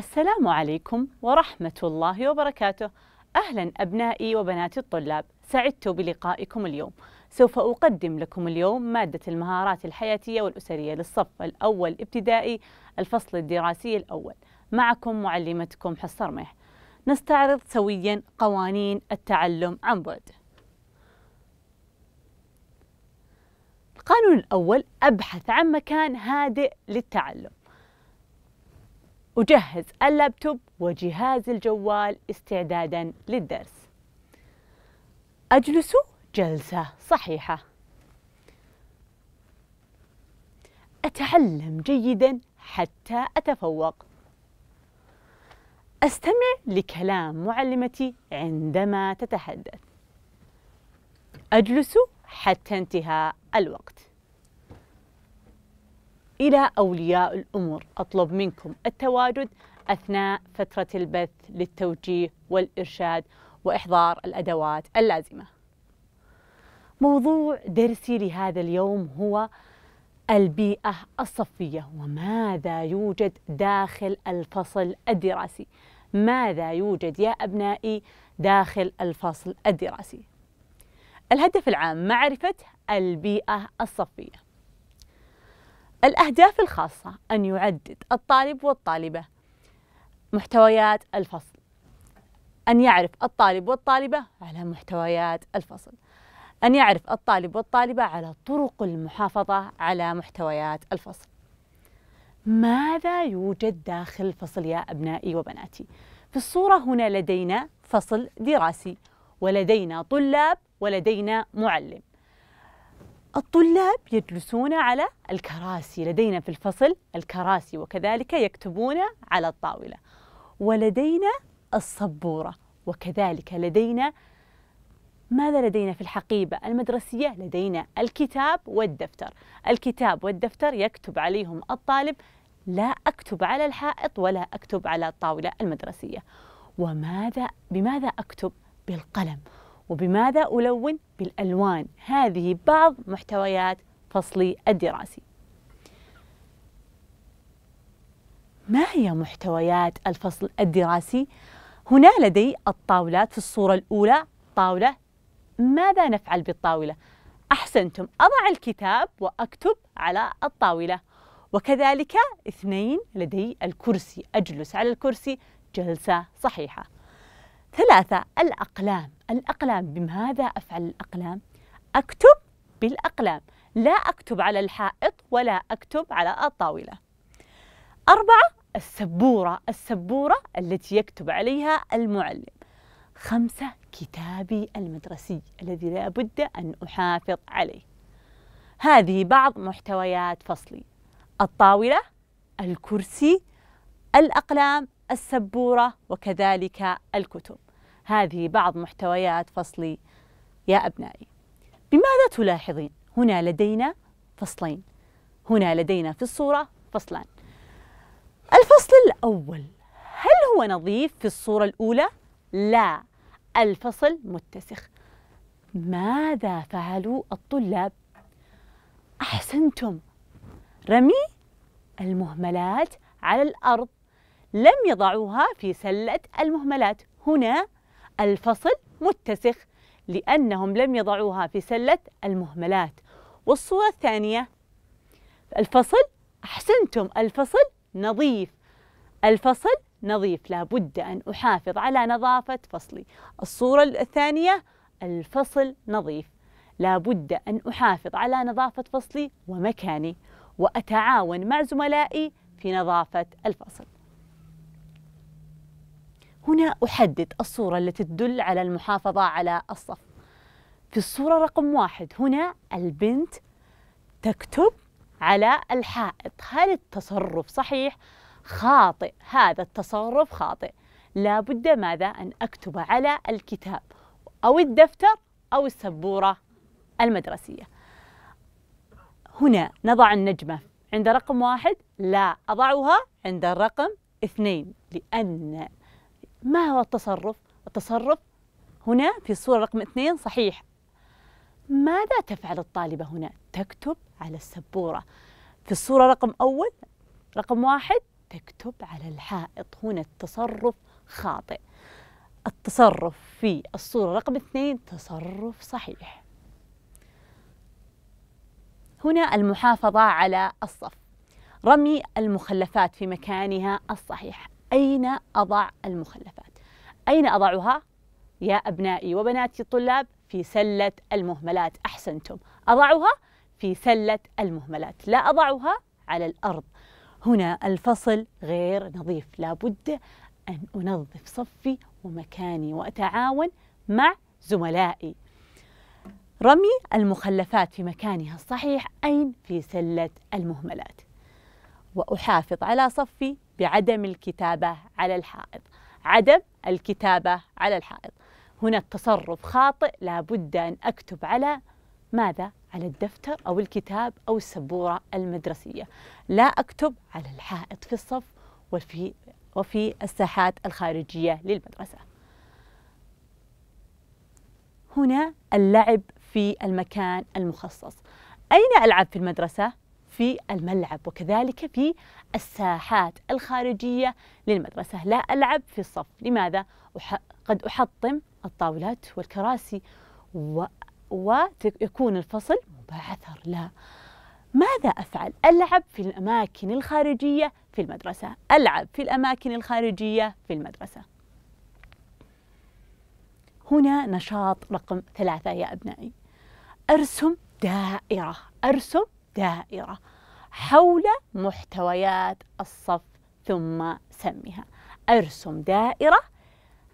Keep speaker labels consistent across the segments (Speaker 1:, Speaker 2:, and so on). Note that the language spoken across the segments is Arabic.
Speaker 1: السلام عليكم ورحمة الله وبركاته أهلا أبنائي وبناتي الطلاب سعدت بلقائكم اليوم سوف أقدم لكم اليوم مادة المهارات الحياتية والأسرية للصف الأول ابتدائي الفصل الدراسي الأول معكم معلمتكم حصة رميح نستعرض سويا قوانين التعلم عن بعد القانون الأول أبحث عن مكان هادئ للتعلم أجهز اللابتوب وجهاز الجوال استعدادا للدرس أجلس جلسة صحيحة أتعلم جيدا حتى أتفوق أستمع لكلام معلمتي عندما تتحدث أجلس حتى انتهاء الوقت إلى أولياء الأمور أطلب منكم التواجد أثناء فترة البث للتوجيه والإرشاد وإحضار الأدوات اللازمة. موضوع درسي لهذا اليوم هو البيئة الصفية وماذا يوجد داخل الفصل الدراسي؟ ماذا يوجد يا أبنائي داخل الفصل الدراسي؟ الهدف العام معرفة البيئة الصفية الأهداف الخاصة أن يعدد الطالب والطالبة محتويات الفصل أن يعرف الطالب والطالبة على محتويات الفصل أن يعرف الطالب والطالبة على طرق المحافظة على محتويات الفصل ماذا يوجد داخل فصل يا أبنائي وبناتي؟ في الصورة هنا لدينا فصل دراسي ولدينا طلاب ولدينا معلم الطلاب يجلسون على الكراسي لدينا في الفصل الكراسي وكذلك يكتبون على الطاولة ولدينا السبورة وكذلك لدينا ماذا لدينا في الحقيبة المدرسية؟ لدينا الكتاب والدفتر الكتاب والدفتر يكتب عليهم الطالب لا أكتب على الحائط ولا أكتب على الطاولة المدرسية وماذا بماذا أكتب؟ بالقلم وبماذا ألون بالألوان هذه بعض محتويات فصلي الدراسي ما هي محتويات الفصل الدراسي؟ هنا لدي الطاولات في الصورة الأولى طاولة ماذا نفعل بالطاولة؟ أحسنتم أضع الكتاب وأكتب على الطاولة وكذلك اثنين لدي الكرسي أجلس على الكرسي جلسة صحيحة ثلاثة الأقلام الأقلام بماذا أفعل الأقلام؟ أكتب بالأقلام لا أكتب على الحائط ولا أكتب على الطاولة أربعة السبورة السبورة التي يكتب عليها المعلم خمسة كتابي المدرسي الذي لا بد أن أحافظ عليه هذه بعض محتويات فصلي الطاولة الكرسي الأقلام السبورة وكذلك الكتب هذه بعض محتويات فصلي يا أبنائي بماذا تلاحظين؟ هنا لدينا فصلين هنا لدينا في الصورة فصلان الفصل الأول هل هو نظيف في الصورة الأولى؟ لا الفصل متسخ ماذا فعلوا الطلاب؟ أحسنتم رمي المهملات على الأرض لم يضعوها في سلة المهملات هنا الفصل متسخ لأنهم لم يضعوها في سلة المهملات والصورة الثانية الفصل أحسنتم الفصل نظيف الفصل نظيف لابد أن أحافظ على نظافة فصلي الصورة الثانية الفصل نظيف لابد أن أحافظ على نظافة فصلي ومكاني وأتعاون مع زملائي في نظافة الفصل هنا أحدد الصورة التي تدل على المحافظة على الصف في الصورة رقم واحد هنا البنت تكتب على الحائط هل التصرف صحيح؟ خاطئ هذا التصرف خاطئ لابد ماذا أن أكتب على الكتاب أو الدفتر أو السبورة المدرسية هنا نضع النجمة عند رقم واحد لا أضعها عند الرقم اثنين لأن ما هو التصرف؟ التصرف هنا في الصورة رقم اثنين صحيح ماذا تفعل الطالبة هنا؟ تكتب على السبورة في الصورة رقم أول رقم واحد تكتب على الحائط هنا التصرف خاطئ التصرف في الصورة رقم اثنين تصرف صحيح هنا المحافظة على الصف رمي المخلفات في مكانها الصحيح أين أضع المخلفات؟ أين أضعها؟ يا أبنائي وبناتي الطلاب في سلة المهملات أحسنتم أضعها في سلة المهملات لا أضعها على الأرض هنا الفصل غير نظيف لابد أن أنظف صفي ومكاني وأتعاون مع زملائي رمي المخلفات في مكانها الصحيح أين في سلة المهملات وأحافظ على صفي بعدم الكتابة على الحائض عدم الكتابة على الحائض هنا التصرف خاطئ لابد أن أكتب على ماذا؟ على الدفتر أو الكتاب أو السبورة المدرسية لا أكتب على الحائط في الصف وفي, وفي الساحات الخارجية للمدرسة هنا اللعب في المكان المخصص أين ألعب في المدرسة؟ في الملعب وكذلك في الساحات الخارجية للمدرسة لا ألعب في الصف لماذا؟ قد أحطم الطاولات والكراسي و... ويكون الفصل مبعثر لا ماذا أفعل؟ ألعب في الأماكن الخارجية في المدرسة ألعب في الأماكن الخارجية في المدرسة هنا نشاط رقم ثلاثة يا أبنائي أرسم دائرة أرسم دائرة حول محتويات الصف ثم سمها أرسم دائرة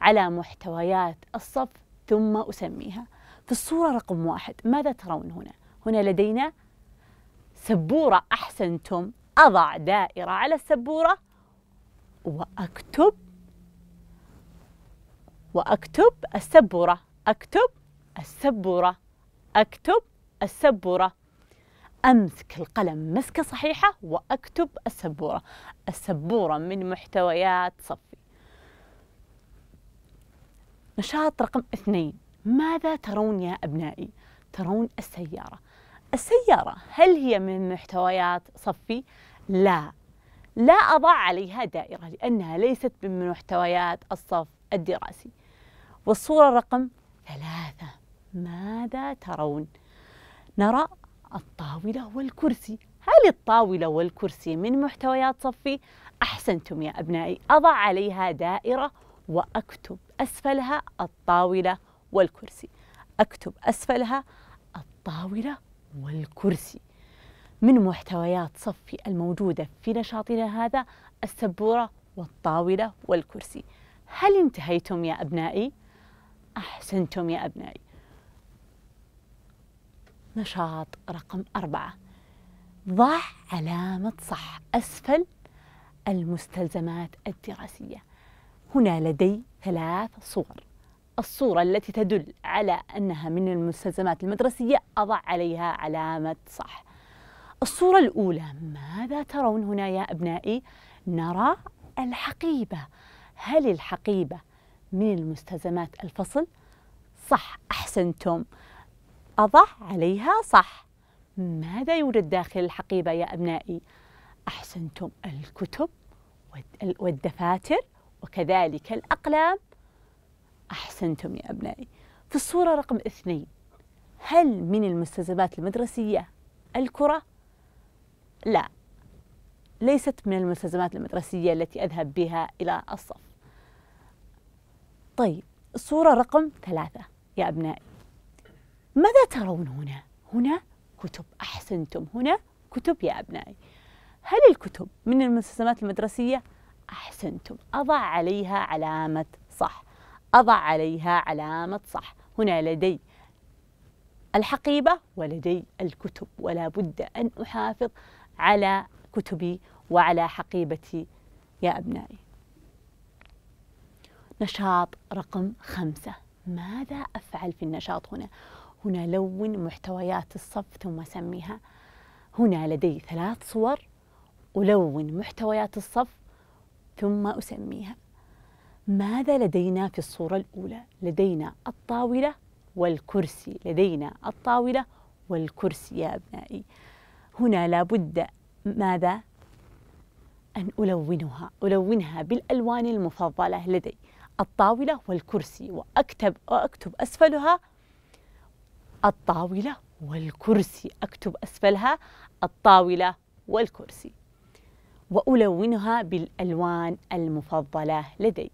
Speaker 1: على محتويات الصف ثم أسميها في الصورة رقم واحد ماذا ترون هنا؟ هنا لدينا سبورة أحسنتم أضع دائرة على السبورة وأكتب وأكتب السبورة أكتب السبورة أكتب السبورة أمسك القلم مسكة صحيحة وأكتب السبورة السبورة من محتويات صفي نشاط رقم اثنين ماذا ترون يا أبنائي؟ ترون السيارة السيارة هل هي من محتويات صفي؟ لا لا أضع عليها دائرة لأنها ليست من محتويات الصف الدراسي والصورة رقم ثلاثة ماذا ترون؟ نرى الطاولة والكرسي هل الطاولة والكرسي من محتويات صفي؟ أحسنتم يا أبنائي أضع عليها دائرة وأكتب أسفلها الطاولة والكرسي أكتب أسفلها الطاولة والكرسي من محتويات صفي الموجودة في نشاطنا هذا السبورة والطاولة والكرسي هل انتهيتم يا أبنائي؟ أحسنتم يا أبنائي نشاط رقم أربعة ضع علامة صح أسفل المستلزمات الدراسية هنا لدي ثلاث صور الصورة التي تدل على أنها من المستلزمات المدرسية أضع عليها علامة صح الصورة الأولى ماذا ترون هنا يا أبنائي؟ نرى الحقيبة هل الحقيبة من المستلزمات الفصل؟ صح أحسنتم أضع عليها صح ماذا يوجد داخل الحقيبة يا أبنائي؟ أحسنتم الكتب والدفاتر وكذلك الأقلام أحسنتم يا أبنائي في الصورة رقم اثنين هل من المستلزمات المدرسية الكرة؟ لا ليست من المستلزمات المدرسية التي أذهب بها إلى الصف طيب الصورة رقم ثلاثة يا أبنائي ماذا ترون هنا؟ هنا كتب أحسنتم هنا كتب يا أبنائي هل الكتب من المستلزمات المدرسية؟ أحسنتم أضع عليها علامة صح أضع عليها علامة صح هنا لدي الحقيبة ولدي الكتب ولا بد أن أحافظ على كتبي وعلى حقيبتي يا أبنائي نشاط رقم خمسة ماذا أفعل في النشاط هنا؟ هنا لون محتويات الصف ثم سميها هنا لدي ثلاث صور ألون محتويات الصف ثم أسميها ماذا لدينا في الصورة الأولى؟ لدينا الطاولة والكرسي لدينا الطاولة والكرسي يا أبنائي هنا لابد ماذا؟ أن ألونها ألونها بالألوان المفضلة لدي الطاولة والكرسي وأكتب وأكتب أسفلها الطاولة والكرسي أكتب أسفلها الطاولة والكرسي وألونها بالألوان المفضلة لدي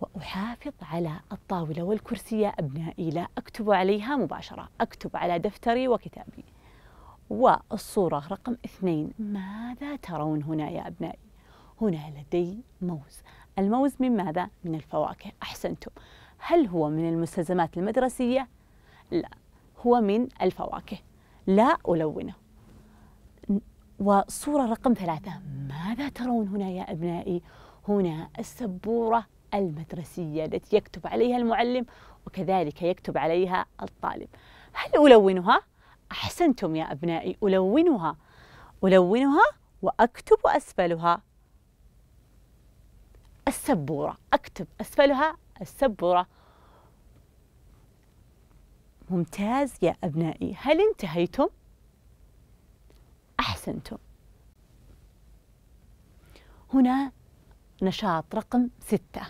Speaker 1: وأحافظ على الطاولة والكرسي يا أبنائي لا أكتب عليها مباشرة أكتب على دفتري وكتابي والصورة رقم اثنين ماذا ترون هنا يا أبنائي؟ هنا لدي موز الموز من ماذا؟ من الفواكه أحسنتم هل هو من المستلزمات المدرسية؟ لا هو من الفواكه لا ألونه وصورة رقم ثلاثة ماذا ترون هنا يا أبنائي؟ هنا السبورة المدرسية التي يكتب عليها المعلم وكذلك يكتب عليها الطالب هل ألونها؟ أحسنتم يا أبنائي ألونها ألونها وأكتب أسفلها السبورة أكتب أسفلها السبورة ممتاز يا أبنائي هل انتهيتم؟ أحسنتم هنا نشاط رقم ستة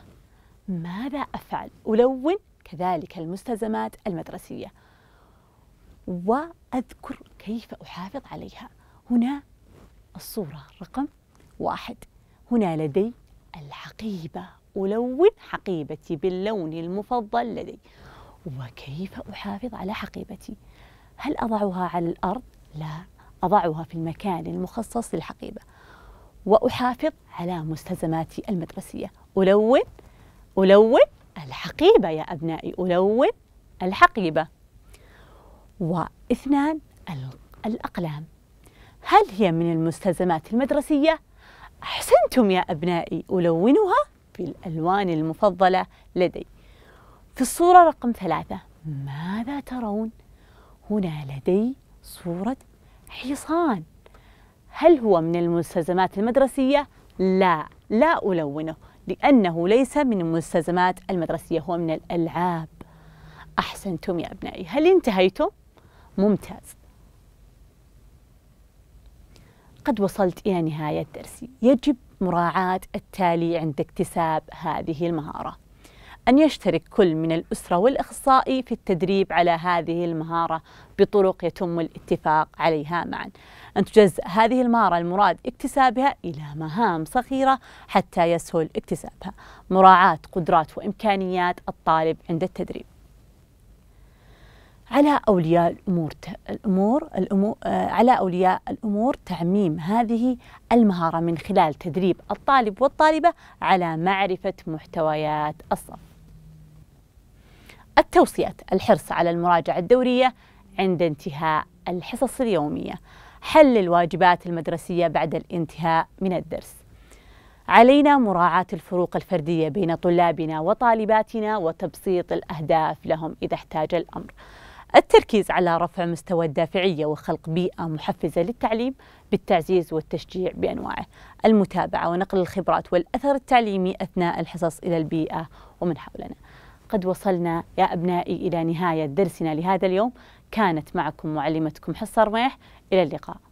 Speaker 1: ماذا أفعل؟ ألون كذلك المستلزمات المدرسية وأذكر كيف أحافظ عليها هنا الصورة رقم واحد هنا لدي الحقيبة ألون حقيبتي باللون المفضل لدي وكيف أحافظ على حقيبتي هل أضعها على الأرض؟ لا أضعها في المكان المخصص للحقيبة وأحافظ على مستلزماتي المدرسية ألون ألون الحقيبة يا أبنائي ألون الحقيبة واثنان الأقلام هل هي من المستلزمات المدرسية؟ أحسنتم يا أبنائي ألونها بالألوان المفضلة لدي في الصورة رقم ثلاثة ماذا ترون؟ هنا لدي صورة حصان هل هو من المستلزمات المدرسية؟ لا لا ألونه لأنه ليس من المستلزمات المدرسية هو من الألعاب أحسنتم يا أبنائي هل انتهيتم؟ ممتاز قد وصلت إلى نهاية درسي يجب مراعاة التالي عند اكتساب هذه المهارة أن يشترك كل من الأسرة والأخصائي في التدريب على هذه المهارة بطرق يتم الاتفاق عليها معا أن تجزأ هذه المهارة المراد اكتسابها إلى مهام صغيرة حتى يسهل اكتسابها مراعاة قدرات وإمكانيات الطالب عند التدريب على أولياء الأمور الأمور, الأمور آه، على أولياء الأمور تعميم هذه المهارة من خلال تدريب الطالب والطالبة على معرفة محتويات الصف. التوصيات الحرص على المراجعة الدورية عند انتهاء الحصص اليومية. حل الواجبات المدرسية بعد الانتهاء من الدرس. علينا مراعاة الفروق الفردية بين طلابنا وطالباتنا وتبسيط الأهداف لهم إذا احتاج الأمر. التركيز على رفع مستوى الدافعية وخلق بيئة محفزة للتعليم بالتعزيز والتشجيع بأنواعه المتابعة ونقل الخبرات والأثر التعليمي أثناء الحصص إلى البيئة ومن حولنا قد وصلنا يا أبنائي إلى نهاية درسنا لهذا اليوم كانت معكم معلمتكم حصة رميح إلى اللقاء